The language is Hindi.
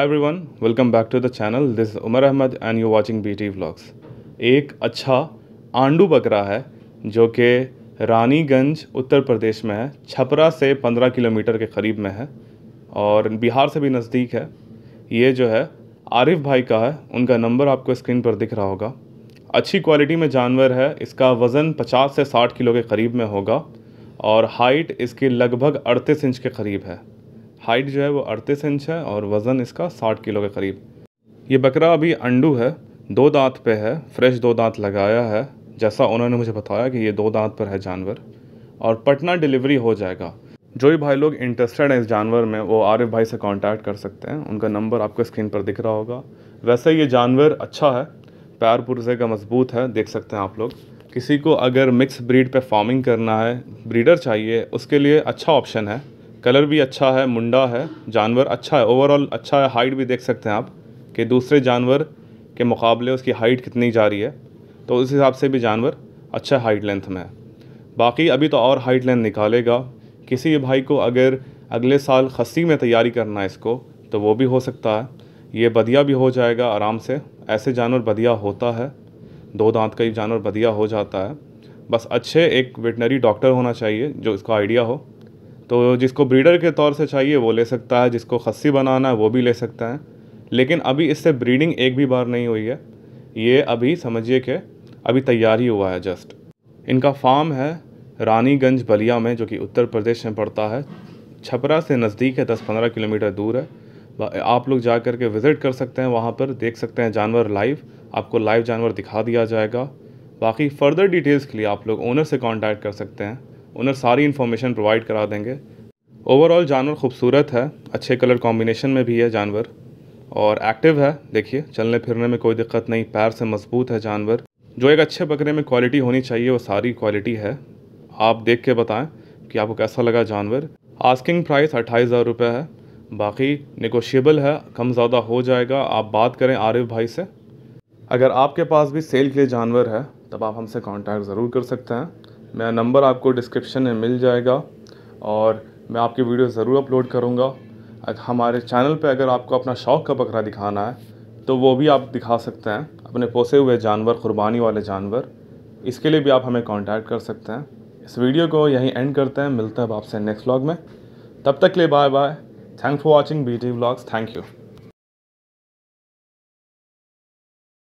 Every everyone welcome back to the channel this Umar Ahmed and you watching B T vlogs एक अच्छा आंडू बकरा है जो कि रानीगंज उत्तर प्रदेश में है छपरा से 15 किलोमीटर के करीब में है और बिहार से भी नज़दीक है ये जो है आरिफ भाई का है उनका नंबर आपको स्क्रीन पर दिख रहा होगा अच्छी क्वालिटी में जानवर है इसका वज़न 50 से 60 किलो के करीब में होगा और हाइट इसकी लगभग अड़तीस इंच के करीब है हाइट जो है वो अड़तीस इंच है और वज़न इसका साठ किलो के करीब ये बकरा अभी अंडू है दो दांत पे है फ्रेश दो दांत लगाया है जैसा उन्होंने मुझे बताया कि ये दो दांत पर है जानवर और पटना डिलीवरी हो जाएगा जो भी भाई लोग इंटरेस्टेड हैं इस जानवर में वो आरिफ भाई से कांटेक्ट कर सकते हैं उनका नंबर आपको स्क्रीन पर दिख रहा होगा वैसे ये जानवर अच्छा है पैर पुरजे का मजबूत है देख सकते हैं आप लोग किसी को अगर मिक्स ब्रीड पे फार्मिंग करना है ब्रीडर चाहिए उसके लिए अच्छा ऑप्शन है कलर भी अच्छा है मुंडा है जानवर अच्छा है ओवरऑल अच्छा है हाइट भी देख सकते हैं आप कि दूसरे जानवर के मुकाबले उसकी हाइट कितनी जा रही है तो उस हिसाब से भी जानवर अच्छा हाइट लेंथ में है बाकी अभी तो और हाइट लेंथ निकालेगा किसी भाई को अगर अगले साल खस्सी में तैयारी करना है इसको तो वो भी हो सकता है ये बदिया भी हो जाएगा आराम से ऐसे जानवर बदिया होता है दो दांत का ही जानवर बदिया हो जाता है बस अच्छे एक वेटनरी डॉक्टर होना चाहिए जो इसका आइडिया हो तो जिसको ब्रीडर के तौर से चाहिए वो ले सकता है जिसको खस्सी बनाना है वो भी ले सकता है लेकिन अभी इससे ब्रीडिंग एक भी बार नहीं हुई है ये अभी समझिए कि अभी तैयार ही हुआ है जस्ट इनका फार्म है रानीगंज बलिया में जो कि उत्तर प्रदेश में पड़ता है छपरा से नज़दीक है दस पंद्रह किलोमीटर दूर है आप लोग जा कर के विज़िट कर सकते हैं वहाँ पर देख सकते हैं जानवर लाइव आपको लाइव जानवर दिखा दिया जाएगा बाकी फर्दर डिटेल्स के लिए आप लोग ओनर से कांटेक्ट कर सकते हैं ओनर सारी इन्फॉर्मेशन प्रोवाइड करा देंगे ओवरऑल जानवर खूबसूरत है अच्छे कलर कॉम्बिनेशन में भी है जानवर और एक्टिव है देखिए चलने फिरने में कोई दिक्कत नहीं पैर से मजबूत है जानवर जो एक अच्छे बकरे में क्वालिटी होनी चाहिए वो सारी क्वालिटी है आप देख के बताएं कि आपको कैसा लगा जानवर आस्किंग प्राइस अट्ठाईस हज़ार रुपये है बाकी निगोशियबल है कम ज़्यादा हो जाएगा आप बात करें आरिफ भाई से अगर आपके पास भी सेल के लिए जानवर है तब आप हमसे कांटेक्ट ज़रूर कर सकते हैं मेरा नंबर आपको डिस्क्रिप्शन में मिल जाएगा और मैं आपकी वीडियो ज़रूर अपलोड करूँगा हमारे चैनल पे अगर आपको अपना शौक़ का बकरा दिखाना है तो वो भी आप दिखा सकते हैं अपने पोसे हुए जानवर क़ुरबानी वाले जानवर इसके लिए भी आप हमें कांटेक्ट कर सकते हैं इस वीडियो को यहीं एंड करते हैं मिलते हैं आपसे नेक्स्ट व्लॉग में तब तक ले bye bye Thanks for watching BT Vlogs. Thank you.